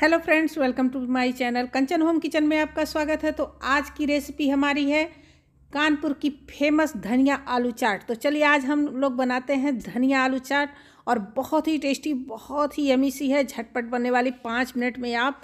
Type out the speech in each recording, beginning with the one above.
hello friends welcome to my channel Kanchan home kitchen में आपका स्वागत है तो आज की रेसिपी हमारी है कानपुर की फेमस धनिया आलू चाट तो चलिए आज हम लोग बनाते हैं धनिया आलू चाट और बहुत ही टेस्टी बहुत ही यमी सी है झटपट बनने वाली पाँच मिनट में आप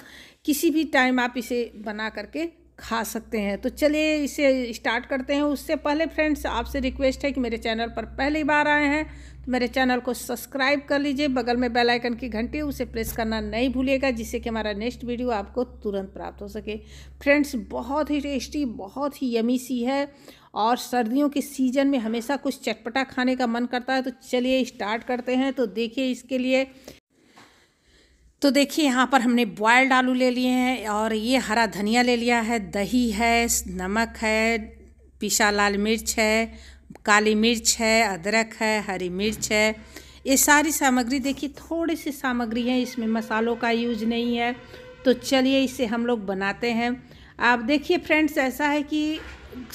किसी भी टाइम आप इसे बना करके खा सकते हैं तो चलिए इसे स्टार्ट करते हैं उससे पहले फ्रेंड्स आपसे रिक्वेस्ट है कि मेरे चैनल पर पहली बार आए हैं मेरे चैनल को सब्सक्राइब कर लीजिए बगल में बेल आइकन की घंटी उसे प्रेस करना नहीं भूलिएगा जिससे कि हमारा नेक्स्ट वीडियो आपको तुरंत प्राप्त हो सके फ्रेंड्स बहुत ही टेस्टी बहुत ही यमी सी है और सर्दियों के सीज़न में हमेशा कुछ चटपटा खाने का मन करता है तो चलिए स्टार्ट करते हैं तो देखिए इसके लिए तो देखिए यहाँ पर हमने बॉयल्ड आलू ले लिए हैं और ये हरा धनिया ले लिया है दही है नमक है पिसा लाल मिर्च है काली मिर्च है अदरक है हरी मिर्च है ये सारी सामग्री देखिए थोड़ी सी सामग्री है इसमें मसालों का यूज नहीं है तो चलिए इसे हम लोग बनाते हैं आप देखिए फ्रेंड्स ऐसा है कि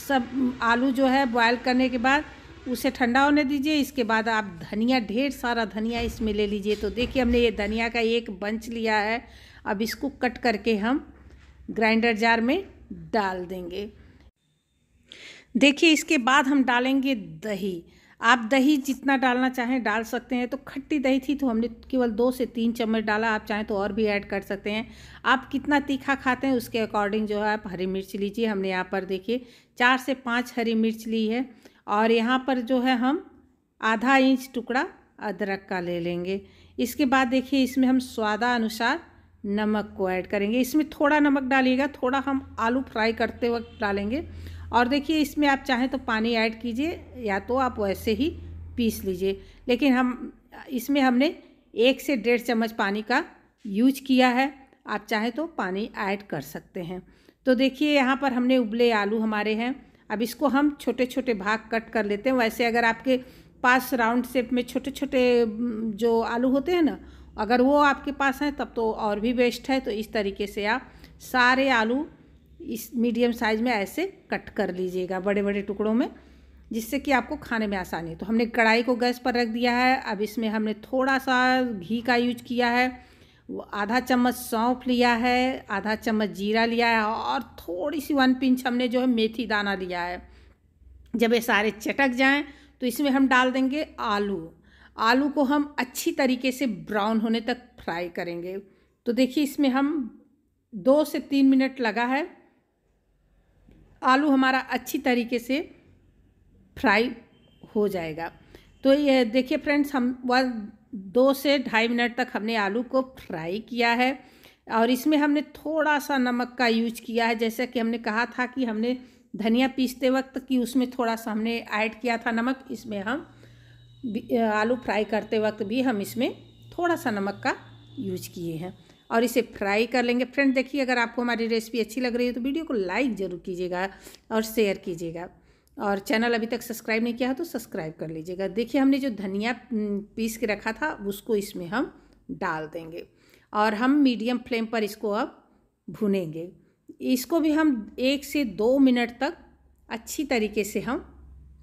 सब आलू जो है बॉयल करने के बाद उसे ठंडा होने दीजिए इसके बाद आप धनिया ढेर सारा धनिया इसमें ले लीजिए तो देखिए हमने ये धनिया का एक बंच लिया है अब इसको कट करके हम ग्राइंडर जार में डाल देंगे देखिए इसके बाद हम डालेंगे दही आप दही जितना डालना चाहें डाल सकते हैं तो खट्टी दही थी तो हमने केवल दो से तीन चम्मच डाला आप चाहें तो और भी ऐड कर सकते हैं आप कितना तीखा खाते हैं उसके अकॉर्डिंग जो है आप हरी मिर्च लीजिए हमने यहाँ पर देखिए चार से पाँच हरी मिर्च ली है और यहाँ पर जो है हम आधा इंच टुकड़ा अदरक का ले लेंगे इसके बाद देखिए इसमें हम स्वादा अनुसार नमक को ऐड करेंगे इसमें थोड़ा नमक डालिएगा थोड़ा हम आलू फ्राई करते वक्त डालेंगे और देखिए इसमें आप चाहें तो पानी ऐड कीजिए या तो आप वैसे ही पीस लीजिए लेकिन हम इसमें हमने एक से डेढ़ चम्मच पानी का यूज किया है आप चाहें तो पानी ऐड कर सकते हैं तो देखिए यहाँ पर हमने उबले आलू हमारे हैं अब इसको हम छोटे छोटे भाग कट कर लेते हैं वैसे अगर आपके पास राउंड शेप में छोटे छोटे जो आलू होते हैं ना अगर वो आपके पास हैं तब तो और भी बेस्ट है तो इस तरीके से आप सारे आलू इस मीडियम साइज़ में ऐसे कट कर लीजिएगा बड़े बड़े टुकड़ों में जिससे कि आपको खाने में आसानी तो हमने कढ़ाई को गैस पर रख दिया है अब इसमें हमने थोड़ा सा घी का यूज किया है वो आधा चम्मच सौंफ लिया है आधा चम्मच जीरा लिया है और थोड़ी सी वन पिंच हमने जो है मेथी दाना लिया है जब ये सारे चटक जाएं तो इसमें हम डाल देंगे आलू आलू को हम अच्छी तरीके से ब्राउन होने तक फ्राई करेंगे तो देखिए इसमें हम दो से तीन मिनट लगा है आलू हमारा अच्छी तरीके से फ्राई हो जाएगा तो ये देखिए फ्रेंड्स हम वन दो से ढाई मिनट तक हमने आलू को फ्राई किया है और इसमें हमने थोड़ा सा नमक का यूज किया है जैसा कि हमने कहा था कि हमने धनिया पीसते वक्त कि उसमें थोड़ा सा हमने ऐड किया था नमक इसमें हम आलू फ्राई करते वक्त भी हम इसमें थोड़ा सा नमक का यूज किए हैं और इसे फ्राई कर लेंगे फ्रेंड देखिए अगर आपको हमारी रेसिपी अच्छी लग रही है तो वीडियो को लाइक ज़रूर कीजिएगा और शेयर कीजिएगा और चैनल अभी तक सब्सक्राइब नहीं किया है तो सब्सक्राइब कर लीजिएगा देखिए हमने जो धनिया पीस के रखा था उसको इसमें हम डाल देंगे और हम मीडियम फ्लेम पर इसको अब भुनेंगे इसको भी हम एक से दो मिनट तक अच्छी तरीके से हम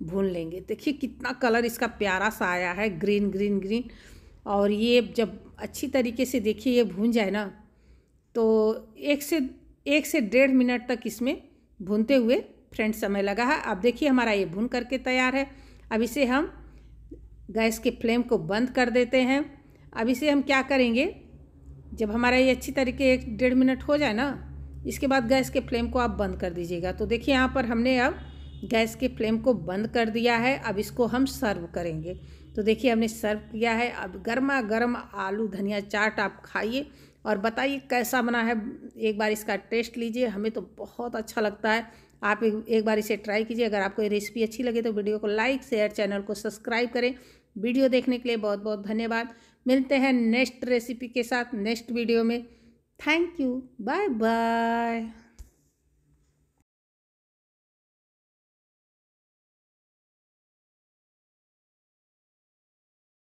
भून लेंगे देखिए कितना कलर इसका प्यारा सा आया है ग्रीन ग्रीन ग्रीन और ये जब अच्छी तरीके से देखिए ये भून जाए ना तो एक से एक से डेढ़ मिनट तक इसमें भूनते हुए फ्रेंड समय लगा है अब देखिए हमारा ये भून करके तैयार है अब इसे हम गैस के फ्लेम को बंद कर देते हैं अब इसे हम क्या करेंगे जब हमारा ये अच्छी तरीके एक डेढ़ मिनट हो जाए ना इसके बाद गैस के फ्लेम को आप बंद कर दीजिएगा तो देखिए यहाँ पर हमने अब गैस के फ्लेम को बंद कर दिया है अब इसको हम सर्व करेंगे तो देखिए हमने सर्व किया है अब गर्मा गर्म आलू धनिया चाट आप खाइए और बताइए कैसा बना है एक बार इसका टेस्ट लीजिए हमें तो बहुत अच्छा लगता है आप एक बार इसे ट्राई कीजिए अगर आपको ये रेसिपी अच्छी लगे तो वीडियो को लाइक शेयर चैनल को सब्सक्राइब करें वीडियो देखने के लिए बहुत बहुत धन्यवाद मिलते हैं नेक्स्ट रेसिपी के साथ नेक्स्ट वीडियो में थैंक यू बाय बाय